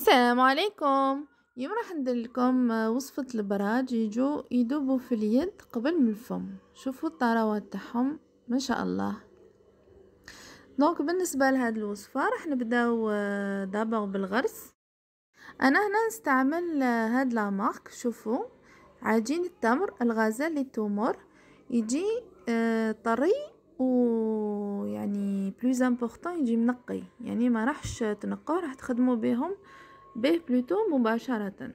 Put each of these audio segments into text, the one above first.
السلام عليكم اليوم راح ندير لكم وصفة البراج يجو يدوبوا في اليد قبل من الفم شوفوا الطراوات تاعهم ما شاء الله دونك بالنسبة لهاد الوصفة راح نبداو آه، دابا بالغرس انا هنا نستعمل آه، هاد لا مارك شوفوا عجين التمر الغزال للتمر يجي آه، طري و يعني بلوز امبورطون يجي منقي يعني ما راحش تنقوه راح تخدموا بهم به بلوتو مباشرة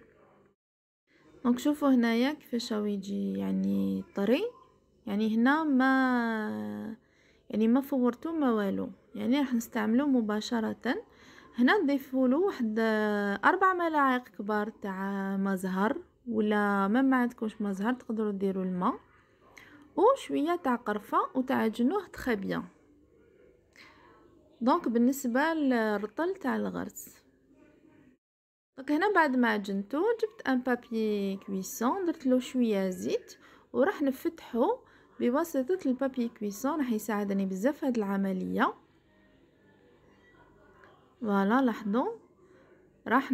دونك شوفوا هنايا كيفاش راهو يجي يعني طري يعني هنا ما يعني ما فورتو ما والو يعني راح نستعملو مباشرة هنا نضيفوا له واحد اربع ملاعق كبار تاع ما زهر ولا ما ما عندكمش ما زهر تقدروا ديروا الماء وشويه تاع قرفه وتعجنوه تخي بيان دونك بالنسبه للرطل تاع الغرس دونك هنا بعد ما عجنتو جبت ان بابي كويسون درت له شويه زيت وراح نفتحو بواسطه البابي كويسون راح يساعدني بزاف هاد العمليه فوالا لاحظوا راح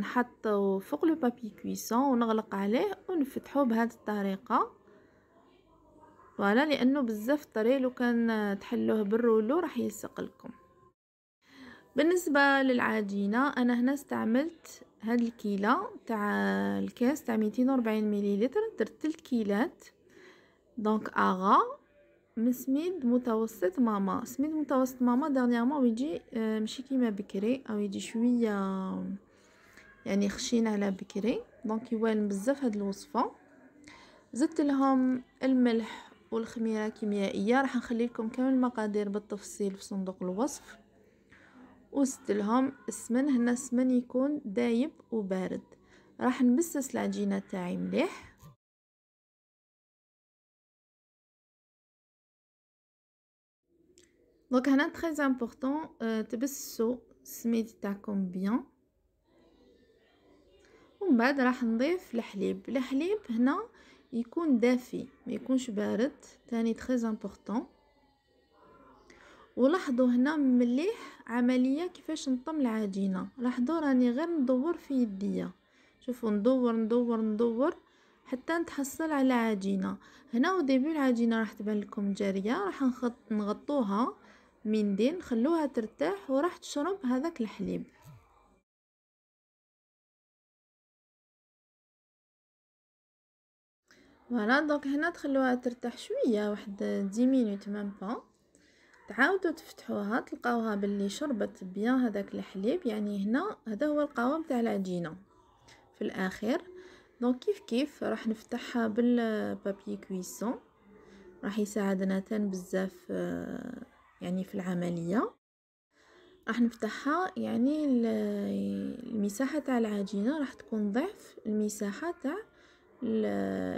نحطو فوق لو بابي كويسون ونغلق عليه ونفتحو بهاد الطريقه فوالا لانه بزاف طري لو كان تحلوه بالرولو راح يلصق لكم بالنسبة للعجينة أنا هنا استعملت هاد الكيلة تاع الكاس تاع ميتين وربعين مليلتر درت تلت كيلات دونك أغا من سميد متوسط ماما سميد متوسط ماما دانييرمون يجي آه، ماشي كيما بكري او يجي شويه يعني خشين على بكري دونك يوالم بزاف هاد الوصفه زدت لهم الملح والخميره كيميائيه راح نخلي لكم كامل المقادير بالتفصيل في صندوق الوصف وزدت لهم السمن هنا السمن يكون دايب وبارد راح نبسس العجينة تاعي مليح دونك هنا تري امبورطون euh, تبسسو السميد تاعكم بيان ومن بعد راح نضيف الحليب الحليب هنا يكون دافي ما يكونش بارد تاني تري امبورطون ولاحظوا هنا مليح عمليه كيفاش نطم العجينه لاحظوا راني غير ندور في يديا شوفوا ندور ندور ندور حتى نتحصل على عجينه هنا وديبي العجينه راح تبان لكم جاريه راح نغطوها دين نخلوها ترتاح وراح تشرب هذاك الحليب فوالا دونك هنا تخلوها ترتاح شويه واحد 10 مينوت ميم با تعاودوا تفتحوها تلقاوها باللي شربت بيان هذاك الحليب يعني هنا هذا هو القوام تاع العجينه في الاخير دونك كيف كيف راح نفتحها بالبابي كويسون راح يساعدنا تان بزاف آه، يعني في العمليه راح نفتحها يعني المساحه تاع العجينه راح تكون ضعف المساحه تاع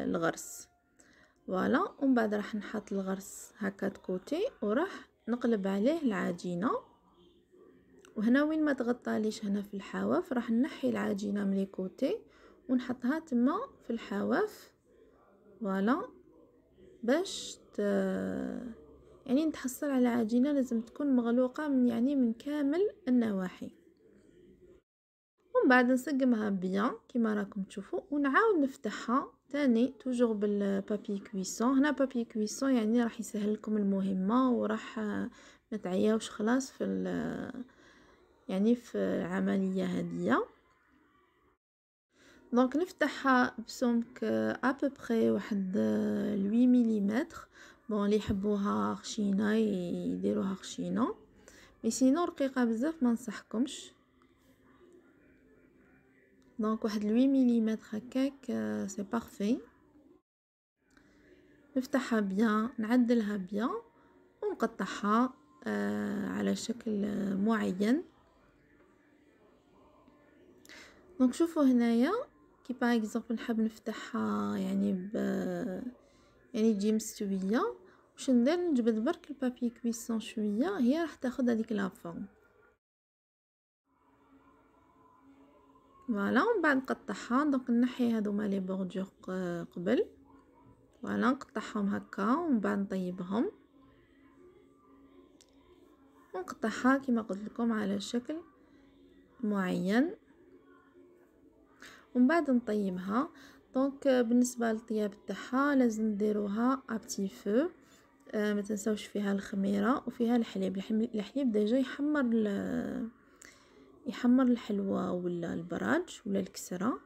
الغرس فوالا ومن بعد راح نحط الغرس هكا كوتي وراح نقلب عليه العجينة وهنا وين ما تغطاليش هنا في الحواف راح نحي العجينة من ليكوتي ونحطها تما في الحواف فوالا باش ت... يعني نتحصل على عجينة لازم تكون مغلوقة من يعني من كامل النواحي بعد نسقمها بيان كيما راكم تشوفوا ونعاود نفتحها تاني توجور بالبابي كويسون هنا بابي كويسون يعني راح يسهل لكم المهمه وراح آه، ما تعياوش خلاص في آه، يعني في العمليه هذه دونك نفتحها بسمك ابوبري آه، واحد 8 ملم بون اللي يحبوها خشينه يديروها خشينه مي سينو رقيقه بزاف ما نصحكمش دونك واحد 8 ملم هكاك سي آه، بارفي نفتحها بيان نعدلها بيان ونقطعها آه، على شكل آه، معين دونك شوفوا هنايا كي باغ اكزومبل نحب نفتحها يعني ب يعني تجي مستويه واش ندير نجبد برك البابي كويسون شويه هي راح تاخذ هذيك لا فورم فوالا ومن بعد نقطعها دونك نحي هذوما لي بوردور آه، قبل فوالا نقطعهم هكا ومن بعد نطيبهم ونقطعها كما قلت لكم على شكل معين ومن بعد نطيبها دونك آه، بالنسبه للطياب تاعها لازم نديروها ابتي آه، فو ما تنساوش فيها الخميره وفيها الحليب الحليب ديجا يحمر يحمر الحلوى ولا البراج ولا الكسرة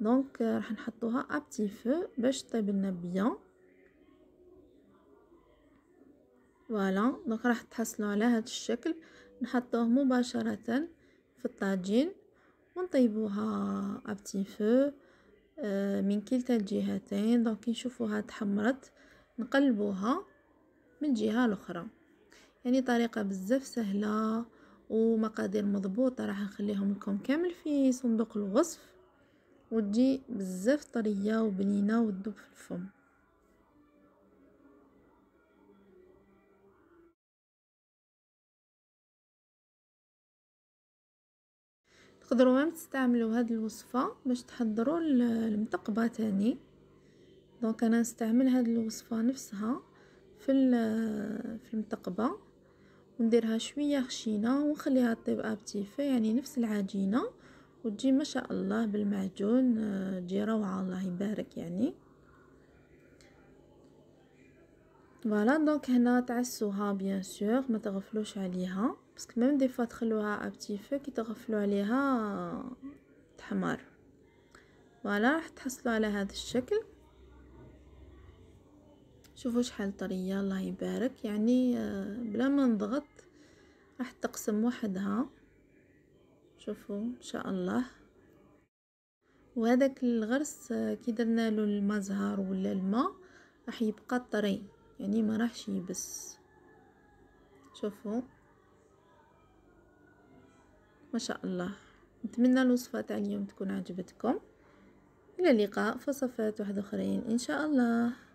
دونك راح نحطوها ابتي فو باش طيب لنا بيان فوالا دونك راح تحصلوا على هذا الشكل نحطوه مباشره في الطاجين ونطيبوها ابتي آه، فو من كلتا الجهتين دونك نشوفوها تحمرت نقلبوها من الجهه الاخرى يعني طريقه بزاف سهله ومقادير مضبوطة راح نخليهم لكم كامل في صندوق الوصف وتجي بزاف طرية وبنينة وتذوب في الفم تقدروا ميم تستعملوا هاد الوصفة باش تحضروا المتقبة تاني دونك انا نستعمل هاد الوصفة نفسها في في المتقبة ونديرها شويه خشينه ونخليها طيب في يعني نفس العجينه وتجي ما شاء الله بالمعجون آه، تجي روعه الله يبارك يعني فوالا دونك هنا تعسوها بيان سور ما تغفلوش عليها باسكو ميم دي فوا تخلوها في كي تغفلوا عليها تحمر فوالا راح تحصلوا على هذا الشكل شوفوا شحال طريه الله يبارك يعني آه، بلا ما نضغط راح تقسم وحدها شوفوا ان شاء الله وهذاك الغرس كي درنا له المزهر ولا الماء راح يبقى طري يعني ما راحش يبس شوفوا ما شاء الله نتمنى الوصفه تاع اليوم تكون عجبتكم الى اللقاء في وصفات واحده اخرين ان شاء الله